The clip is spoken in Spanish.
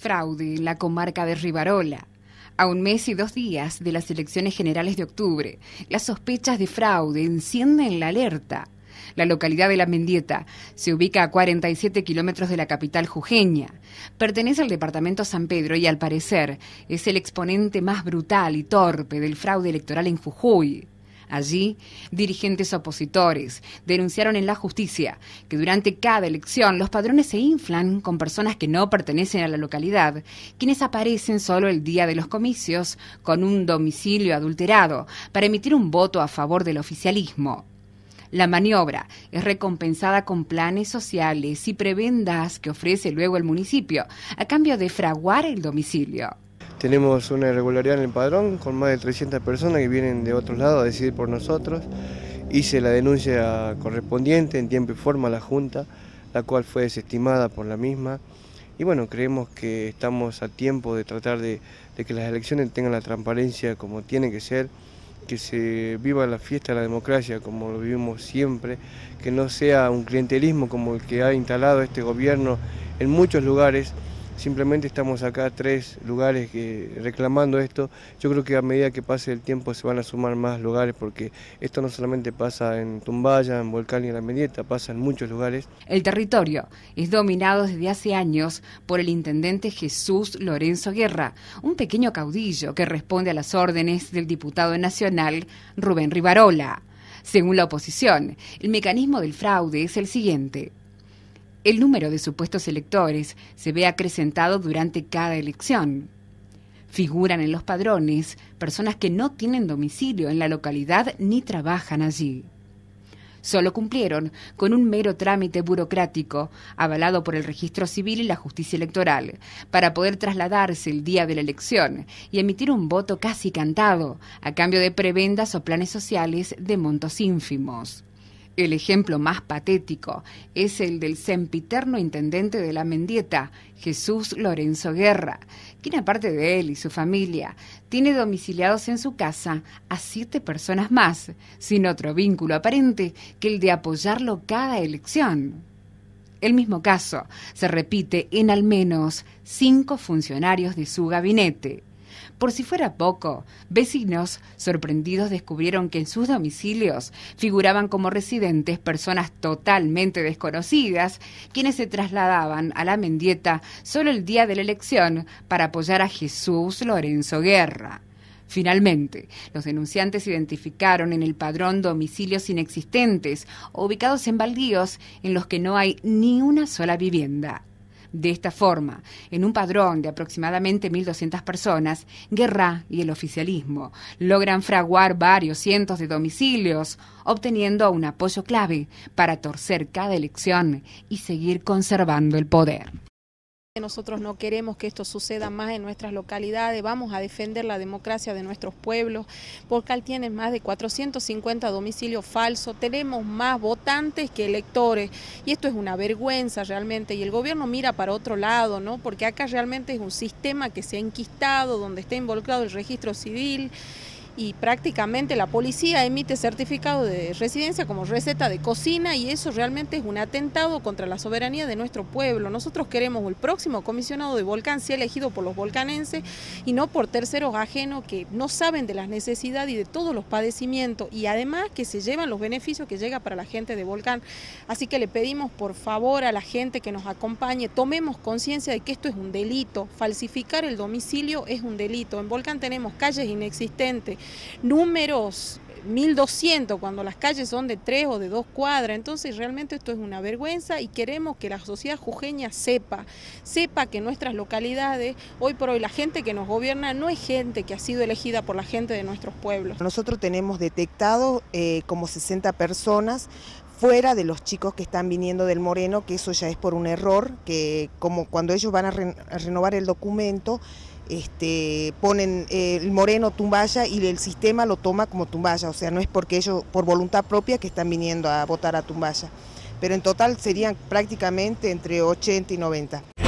fraude en la comarca de Rivarola. A un mes y dos días de las elecciones generales de octubre, las sospechas de fraude encienden la alerta. La localidad de La Mendieta se ubica a 47 kilómetros de la capital jujeña. Pertenece al departamento San Pedro y al parecer es el exponente más brutal y torpe del fraude electoral en Jujuy. Allí, dirigentes opositores denunciaron en la justicia que durante cada elección los padrones se inflan con personas que no pertenecen a la localidad, quienes aparecen solo el día de los comicios con un domicilio adulterado para emitir un voto a favor del oficialismo. La maniobra es recompensada con planes sociales y prebendas que ofrece luego el municipio a cambio de fraguar el domicilio. Tenemos una irregularidad en el padrón con más de 300 personas que vienen de otros lados a decidir por nosotros. Hice la denuncia correspondiente en tiempo y forma a la Junta, la cual fue desestimada por la misma. Y bueno, creemos que estamos a tiempo de tratar de, que las elecciones tengan la transparencia como tiene que ser, que se viva la fiesta de la democracia como lo vivimos siempre, que no sea un clientelismo como el que ha instalado este gobierno en muchos lugares. Simplemente estamos acá tres lugares que, reclamando esto. Yo creo que a medida que pase el tiempo se van a sumar más lugares porque esto no solamente pasa en Tumbaya, en Volcán y en La Medieta, pasa en muchos lugares. El territorio es dominado desde hace años por el intendente Jesús Lorenzo Guerra, un pequeño caudillo que responde a las órdenes del diputado nacional Rubén Rivarola. Según la oposición, el mecanismo del fraude es el siguiente el número de supuestos electores se ve acrecentado durante cada elección. Figuran en los padrones personas que no tienen domicilio en la localidad ni trabajan allí. Solo cumplieron con un mero trámite burocrático, avalado por el registro civil y la justicia electoral, para poder trasladarse el día de la elección y emitir un voto casi cantado, a cambio de prebendas o planes sociales de montos ínfimos. El ejemplo más patético es el del sempiterno intendente de la Mendieta, Jesús Lorenzo Guerra, quien aparte de él y su familia, tiene domiciliados en su casa a siete personas más, sin otro vínculo aparente que el de apoyarlo cada elección. El mismo caso se repite en al menos cinco funcionarios de su gabinete. Por si fuera poco, vecinos sorprendidos descubrieron que en sus domicilios figuraban como residentes personas totalmente desconocidas, quienes se trasladaban a la Mendieta solo el día de la elección para apoyar a Jesús Lorenzo Guerra. Finalmente, los denunciantes identificaron en el padrón domicilios inexistentes ubicados en baldíos en los que no hay ni una sola vivienda. De esta forma, en un padrón de aproximadamente 1.200 personas, Guerra y el oficialismo logran fraguar varios cientos de domicilios, obteniendo un apoyo clave para torcer cada elección y seguir conservando el poder nosotros no queremos que esto suceda más en nuestras localidades, vamos a defender la democracia de nuestros pueblos. porque al tiene más de 450 domicilios falsos, tenemos más votantes que electores y esto es una vergüenza realmente y el gobierno mira para otro lado, ¿no? Porque acá realmente es un sistema que se ha enquistado, donde está involucrado el registro civil y prácticamente la policía emite certificado de residencia como receta de cocina y eso realmente es un atentado contra la soberanía de nuestro pueblo. Nosotros queremos el próximo comisionado de Volcán sea elegido por los volcanenses y no por terceros ajenos que no saben de las necesidades y de todos los padecimientos y además que se llevan los beneficios que llega para la gente de Volcán. Así que le pedimos por favor a la gente que nos acompañe, tomemos conciencia de que esto es un delito, falsificar el domicilio es un delito. En Volcán tenemos calles inexistentes, números 1200 cuando las calles son de tres o de dos cuadras. Entonces realmente esto es una vergüenza y queremos que la sociedad jujeña sepa, sepa que nuestras localidades, hoy por hoy la gente que nos gobierna no es gente que ha sido elegida por la gente de nuestros pueblos. Nosotros tenemos detectado eh, como 60 personas fuera de los chicos que están viniendo del Moreno, que eso ya es por un error, que como cuando ellos van a renovar el documento, este, ponen eh, el moreno Tumbaya y el sistema lo toma como Tumbaya, o sea, no es porque ellos por voluntad propia que están viniendo a votar a Tumbaya, pero en total serían prácticamente entre 80 y 90.